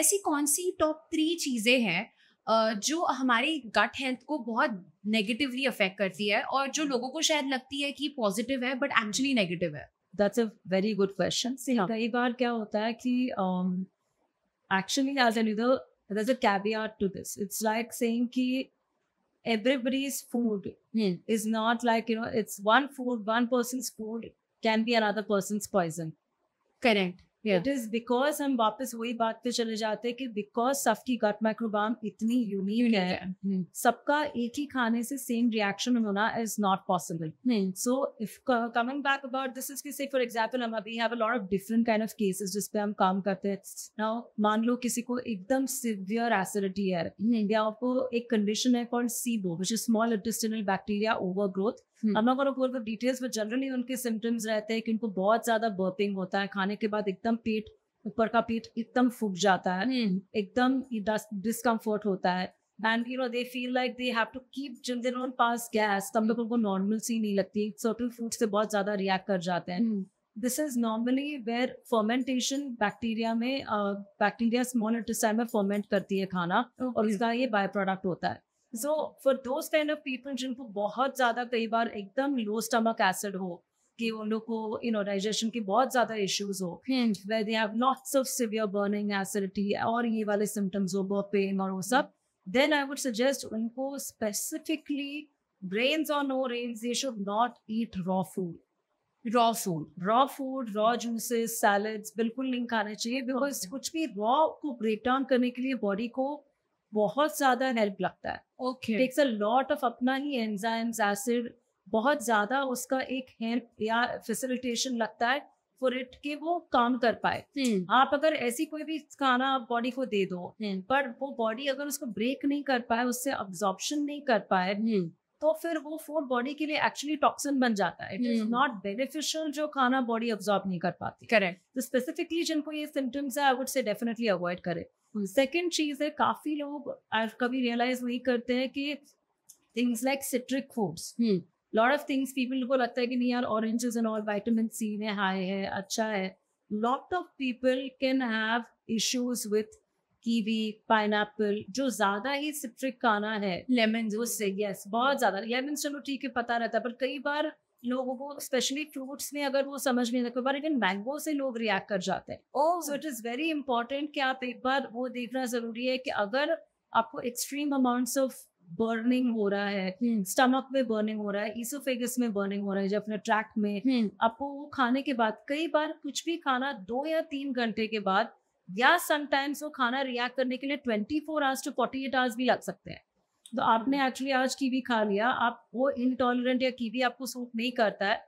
ऐसी कौन सी top three चीजें हैं जो हमारी गट हेल्थ को बहुत नेगेटिवली अफेक्ट करती है और जो लोगों को शायद लगती है कि पॉजिटिव है बट एक्चुअली नेगेटिव है that's a very good question कई बार क्या होता है कि actually as another that is a caveat to this it's like saying कि everybody is food is not like you know it's one food one person food can be another person poison correct it is because हम वापस वही बात पे चले जाते हैं कि बिकॉज सबकी गट माइक्रोबाम इतनी यूनिक है hmm. सबका एक ही खाने से सेम रिएक्शन होना is not possible so if coming back about this is key say for example हम अभी have a lot of different kind of cases जिस पे हम काम करते हैं नाउ मान लो किसी को एकदम सिवियर एसिडिटी है hmm. या आपको एक कंडीशन है called SIBO which is small intestinal bacteria overgrowth अब मैं going to डिटेल्स में जनरली उनके सिम्टम्स रहते हैं कि उनको बहुत ज्यादा बर्पिंग होता है खाने के बाद एकदम पेट ऊपर का पेट एकदम फूक जाता है हम्म। एकदम डिस्कम्फर्ट होता है and you know they feel like they have to keep जिन दे डोंट पास गैस तब लोग उनको नॉर्मल सी नहीं लगती सर्टन फूड से बहुत ज्यादा रिएक्ट कर जाते हैं this is normally where fermentation bacteria में बैक्टीरिया स्मॉल इंटेस्टाइन में फर्मेंट करती है खाना और इसका ये बाय प्रोडक्ट होता है so for those kind of people जिनको बहुत ज़्यादा कई बार एकदम लो स्टमक एसिड हो कि उन लोग को यू नो डाइजेशन की बहुत ज्यादा इश्यूज हो वे they have lots of severe burning acidity और ये वाले सिम्टम्स हो बर पेन और वो hmm. सब देन आई वुड सजेस्ट उनको स्पेसिफिकली ब्रेन्स और no rains they should not eat raw food raw food raw food raw juices salads बिल्कुल नहीं खाने चाहिए बिकॉज hmm. कुछ भी रॉ को ब्रेक डाउन करने के लिए बॉडी को बहुत ज्यादा हेल्प लगता है okay takes a lot of अपना ही एंजाइम्स एसिड बहुत ज्यादा उसका एक हेल्प या फेसिलिटेशन लगता है फॉर इट के वो काम कर पाए hmm. आप अगर ऐसी कोई भी खाना आप बॉडी को दे दो hmm. पर वो बॉडी अगर उसको ब्रेक नहीं कर पाए उससे ऑब्जॉर्प्शन नहीं कर पाए hmm. तो फिर वो फूड बॉडी के लिए एक्चुअली टॉक्सिन बन जाता है इट इज नॉट बेनिफिशियल जो खाना बॉडी ऑब्जॉर्ब नहीं कर पाती करेक्ट तो स्पेसिफिकली जिनको ये सिम्टम्स है I would say definitely avoid करें सेकेंड हम्म। चीज है काफी लोग कभी रियलाइज नहीं करते हैं कि things like citric foods lot of things people को लगता है कि नहीं यार oranges and all vitamin C में हाई है अच्छा है lot of people can have issues with kiwi pineapple जो ज्यादा ही सिट्रिक खाना है लेमन जूस से यस बहुत ज्यादा लेमन चलो ठीक है पता रहता है पर कई बार लोगों को स्पेशली फ्रूट्स में अगर वो समझ नहीं आता बार इवन मैंगो से लोग रिएक्ट कर जाते हैं so it is very important कि आप एक बार वो देखना जरूरी है कि अगर आपको एक्सट्रीम अमाउंट्स ऑफ बर्निंग हो रहा है स्टमक hmm। में बर्निंग हो रहा है इसोफेगस में बर्निंग हो रहा है जब अपने ट्रैक में hmm। आपको वो खाने के बाद कई बार कुछ भी खाना दो या तीन घंटे के बाद या समटाइम्स वो खाना रिएक्ट करने के लिए twenty four hours to forty eight hours भी लग सकते हैं तो आपने एक्चुअली हम्म। आज कीवी खा लिया आप वो इनटॉलरेंट या कीवी आपको सूट नहीं करता है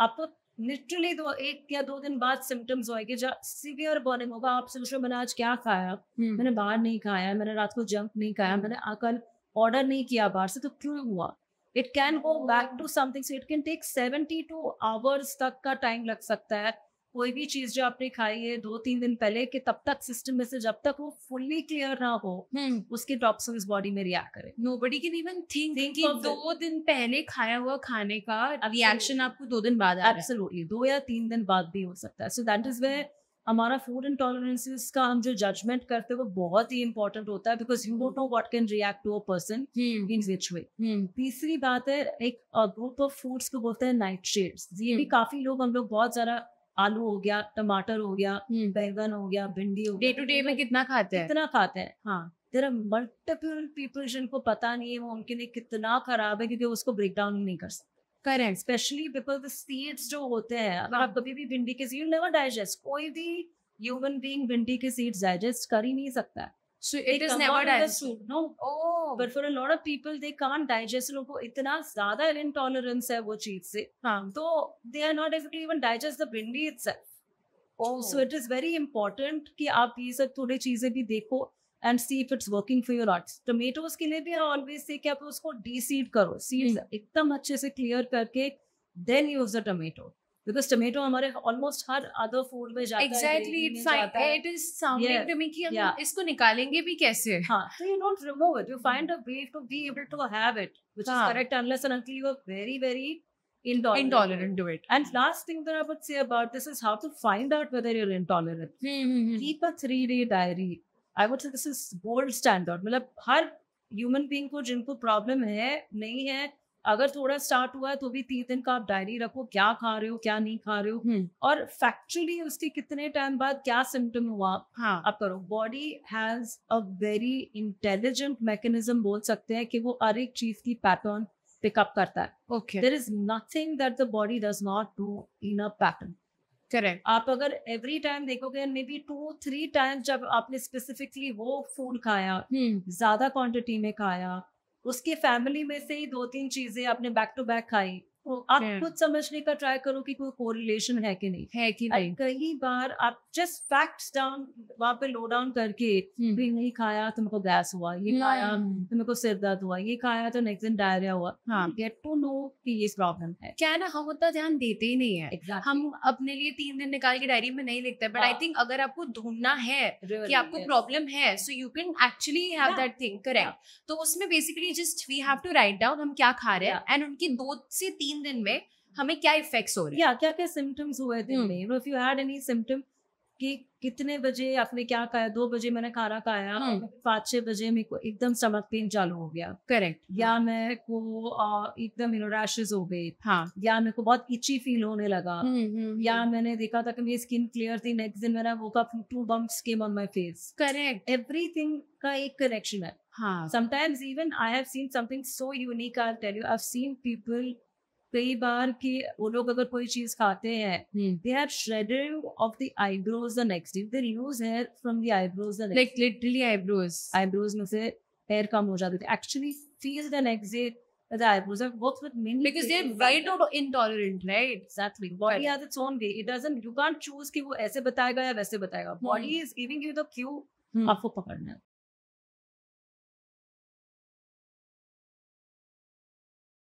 आपको लिटरली दो एक या दो दिन बाद सिम्टम्स होएंगे जब सीवियर बर्निंग होगा आप सोच रहे मैंने आज क्या खाया hmm. मैंने बाहर नहीं खाया मैंने रात को जंक नहीं खाया हम्म। मैंने कल ऑर्डर नहीं किया बाहर से तो क्यों हुआ it can go back to something so it can take seventy two hours तक का टाइम लग सकता है कोई भी चीज जो आपने खाई है दो तीन दिन पहले कि तब तक सिस्टम में से जब तक वो फुल्ली क्लियर ना हो हम्म। उसके टॉक्सिन बॉडी में रिएक्ट करे nobody can even think think दो दिन पहले खाया हुआ खाने का रिएक्शन आपको दो दिन बाद एब्सोल्युटली दो या तीन दिन बाद भी हो सकता है सो दैट इज वे हमारा फूड इंटॉलरेंसेस का हम जो जजमेंट करते हैं वो बहुत ही इंपॉर्टेंट होता है because you don't know what can react to a person in which way तीसरी बात है एक ग्रुप ऑफ फूड्स को बोलते हैं नाइट शेड्स ये भी हम्म। काफी लोग हम लोग बहुत ज्यादा आलू हो गया टमाटर हो गया हम्म। बैंगन हो गया भिंडी हो गया डे टू डे में कितना खाते हैं कितना खाते हैं हाँ तेरा मल्टीपल पीपल जिनको पता नहीं है वो उनके लिए कितना खराब है क्योंकि उसको ब्रेक डाउन नहीं कर सकते correct specially because the seeds जो होते हैं अगर हाँ। आप कभी भी भिंडी के सीड नेवर डाइजेस्ट कोई भी ह्यूमन बींग भिंडी के सीड्स डाइजेस्ट कर ही नहीं सकता है so it they is never digested no oh but for a lot of people they can't digest लोगों को इतना ज्यादा intolerance hai wo चीज se. हाँ So they are not able to even digest the bindi itself oh so it is very important ki aap ye sab thode cheeze bhi dekho and see if it's working for it's working for your arts tomatoes के लिए भी always say कि आप उसको डीसीड करो seeds एकदम acche se clear karke then use the tomato because tomato हमारे almost हर अदर फूड में जाता exactly, है exactly it is sounding yeah. to me कि हम yeah. इसको निकालेंगे भी कैसे हां so you don't remove it you find a way to be able to have it which is correct unless and until you are very very intolerant, intolerant to it and last thing that i would say about this is how to find out whether you're intolerant keep a 3 day diary i would say this is gold standard मतलब हर human being को जिनको problem है नहीं है अगर थोड़ा start हुआ है तो भी तीन दिन का आप डायरी रखो क्या खा रहे हो क्या नहीं खा रहे हो हम्म। और फैक्चुअली उसके कितने टाइम बाद क्या सिम्टम हुआ हाँ. आप करो body has a very intelligent mechanism बोल सकते हैं कि वो हर एक चीज की पैटर्न पिकअप करता है okay there is nothing that the body does not do in a pattern correct आप अगर एवरी टाइम देखोगे maybe two three time जब आपने स्पेसिफिकली वो फूड खाया हम्म। ज्यादा क्वांटिटी में खाया उसकी फैमिली में से ही दो तीन चीज़ें आपने बैक टू बैक खाई तो आप खुद समझने का ट्राई करो कि कोई कोरिलेशन है कि नहीं है कि नहीं कई बार आप जस्ट फैक्ट्स डाउन वहां पे लो डाउन करके hmm. भी नहीं खाया तुमको तो गैस हुआ ये खाया तुमको तो सिर दर्द हुआ ये खाया तो नेक्स्ट दिन डायरिया हुआ हाँ गेट टू नो कि ये प्रॉब्लम है क्या ना हम उतना ध्यान देते ही नहीं है exactly. हम अपने लिए तीन दिन निकाल के डायरी में नहीं लिखते बट आई थिंक अगर आपको ढूंढना है कि आपको प्रॉब्लम है so you can actually have that thing correct तो उसमें basically just we have to write down हम क्या खा रहे हैं एंड उनकी दो से तीन तीन दिन में हमें क्या इफेक्ट्स हो रहे हैं क्या क्या सिम्टम्स हुए दिन हम्म। में if you had any symptom कि कितने बजे आपने क्या खाया दो बजे मैंने खाना खाया हम्म। पाँच छह बजे मेरे को एकदम स्टमक पेन चालू हो गया करेक्ट या हाँ। मैं को एकदम यू रैशेज हो गई हाँ या मेरे को बहुत इची फील होने लगा हुँ, हम्म, हुँ, या मैंने देखा था कि मेरी स्किन क्लियर थी नेक्स्ट दिन मेरा वो का two bumps came on my face correct everything का एक कनेक्शन है हाँ sometimes even I have seen something so unique I tell you I have seen people कई बार कि वो लोग अगर कोई चीज खाते हैं they have shredding of the eyebrows the next day they removes hair from the eyebrows the like literally eyebrows eyebrows में से हेयर कम हो जाते थे actually feel the next day the eyebrows. I've worked with many because they're right or intolerant, right? Exactly. Body right. has its own way. It doesn't. You can't choose कि वो ऐसे बताएगा या वैसे बताएगा. Body hmm. is giving you the cue. Hmm. आपको पकड़ना है.